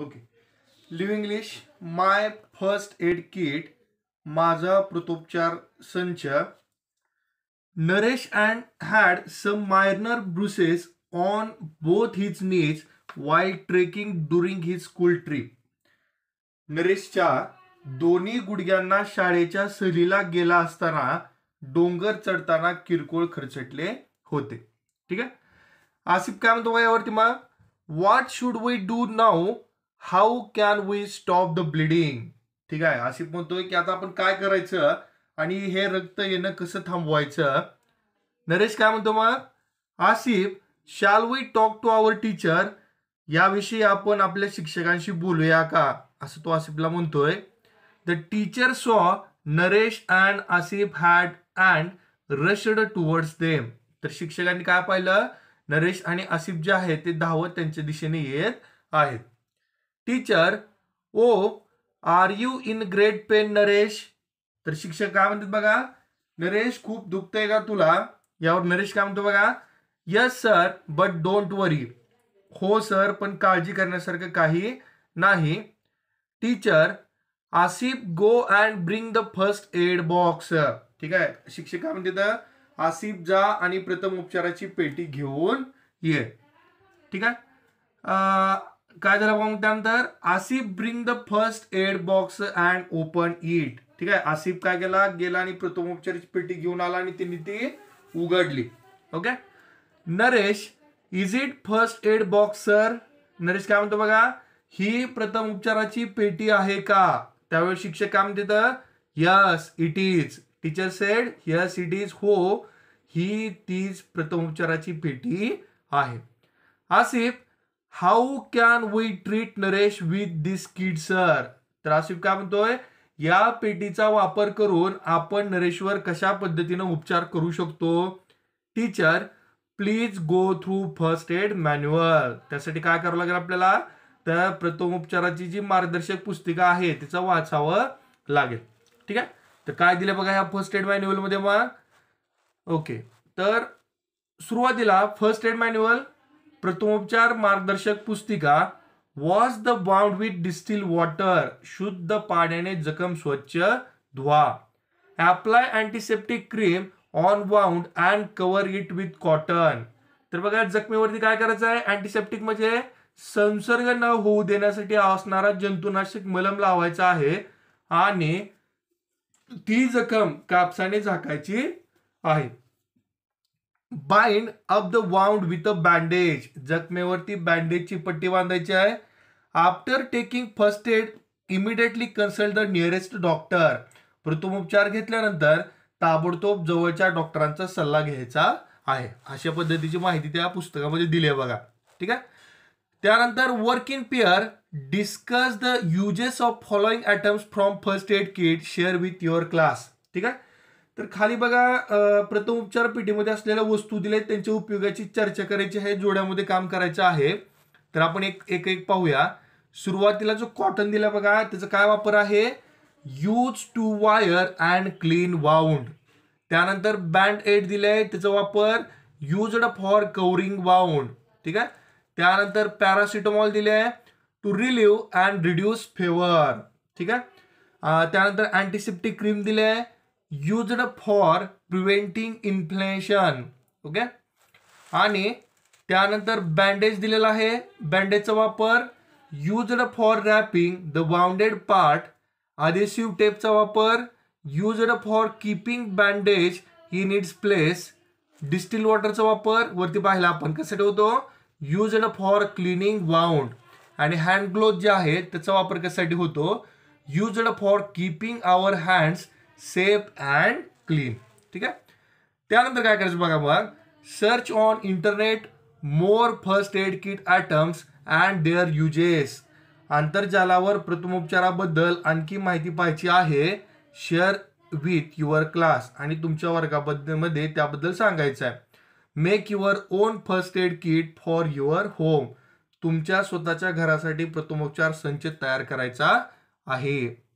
okay live English my first aid kit माझा प्रतोपचार संच Naresh and had some minor bruises on both his knees while trekking during his school trip नरेशच्या दोन्ही गुडघ्यांना शाळेच्या सहलीला गेला असताना डोंगर चढताना किरकोळ खरचटले होते ठीक आहे आसिफ काय म्हणतो यावरती मग what should we do now how can we stop the bleeding ठीक आहे आसिफ म्हणतोय की आता आपण काय करायचं आणि हे रक्त येणं कसं थांबवायचं नरेश काय म्हणतो मग Asif shall we talk to our teacher याविषयी आपण आपल्या शिक्षकांशी बोलूया का असं तो आसिफला म्हणतोय the teacher saw Naresh and Asif had and rushed towards them तर शिक्षकांनी काय पाहिलं नरेश आणि आसिफ जे आहे ते धावत त्यांच्या दिशेने येत आहेत teacher oh are you in great pain Naresh तर शिक्षक काय म्हणतात बघा नरेश खूप दुखतंय का तुला यावर नरेश काय म्हणतो बघा yes sir but don't worry हो सर पण काळजी करण्यासारखं काही नाही teacher Asif go and bring the first aid box ठीक आहे शिक्षक काय म्हणते आसिफ जा आणि प्रथम उपचाराची पेटी घेऊन ये ठीक आहे काय झालं मग त्यानंतर Asif bring the first aid box and open it ठीक आहे आसिफ काय केला गेला आणि प्रथमोपचाराची पेटी घेऊन आला आणि तिने ती उघडली okay Naresh is it first aid box sir Naresh काय म्हणतो बघा ही प्रथम उपचाराची पेटी आहे का त्यावेळेस शिक्षक काय म्हणते तर yes it is teacher said yes it is हो ही तीच प्रथमोपचाराची पेटी आहे Asif how can we treat Naresh with this kid sir तर आसिफ काय म्हणतोय या पेटीचा वापर करून आपण नरेशवर कशा पद्धतीनं उपचार करू शकतो teacher please go through first aid manual त्यासाठी काय करावं लागेल आपल्याला तर प्रथमोपचाराची जी मार्गदर्शक पुस्तिका आहे तिचं वाचावं लागेल ठीक आहे तर काय दिलं बघा ह्या फर्स्ट एड मॅन्युअलमध्ये मग ओके तर सुरुवातीला फर्स्ट एड मॅन्युअल प्रथमोपचार मार्गदर्शक पुस्तिका wash the wound with distilled water शुद्ध पाण्याने जखम स्वच्छ धुवा apply antiseptic cream on wound and cover it with cotton तर बघा जखमेवरती काय करायचं आहे अँटीसेप्टिक म्हणजे संसर्ग न होऊ देण्यासाठी असणारा जंतुनाशक मलम लावायचा आहे आणि ती जखम कापसाने झाकायची आहे bind up the wound with a bandage जखमेवरती बँडेजची पट्टी बांधायची आहे after taking first aid immediately consult the nearest doctor प्रथमोपचार घेतल्यानंतर ताबडतोब जवळच्या डॉक्टरांचा सल्ला घ्यायचा आहे अशा पद्धतीची माहिती त्या पुस्तकामध्ये दिली आहे बघा ठीक आहे त्यानंतर work in pair discuss the uses of following items from first aid kit share with your class ठीक आहे तर खाली बघा प्रथम उपचार पेटीमध्ये असलेल्या वस्तू दिल्या त्यांच्या उपयोगाची चर्चा करायची आहे जोड्यामध्ये काम करायचं आहे तर आपण एक एक एक पाहूया सुरुवातीला जो कॉटन दिला बघा त्याचा काय वापर आहे use to wire and clean wound त्यानंतर बँड एड दिले आहे त्याचा वापर युजड फॉर कवरिंग वाऊंड ठीक आहे त्यानंतर पॅरासिटामॉल दिले आहे to relieve and reduce fever ठीक आहे त्यानंतर अँटीसेप्टिक क्रीम दिले आहे used for preventing infection okay आणि त्यानंतर बँडेज दिलेला आहे बँडेजचा वापर used for wrapping the wounded part adhesive टेपचा वापर used for keeping bandage in its place distilled वॉटरचा वापर वरती पाहिला आपण कशासाठी होतो अड फॉर क्लिनिंग वाउंड आणि हँड ग्लोव्ह जे आहे त्याचा वापर कशासाठी होतो used for keeping our hands safe and clean ठीक आहे त्यानंतर काय करायचं बघा मग search on internet more first aid kit items and their uses आंतरजालावर प्रथमोपचाराबद्दल आणखी माहिती पाहिजे आहे शेअर विथ युअर क्लास आणि तुमच्या वर्गाबद्दल मध्ये त्याबद्दल सांगायचं आहे make your own first aid kit for your home तुमच्या स्वतःच्या घरासाठी प्रथमोपचार संच तयार करायचा आहे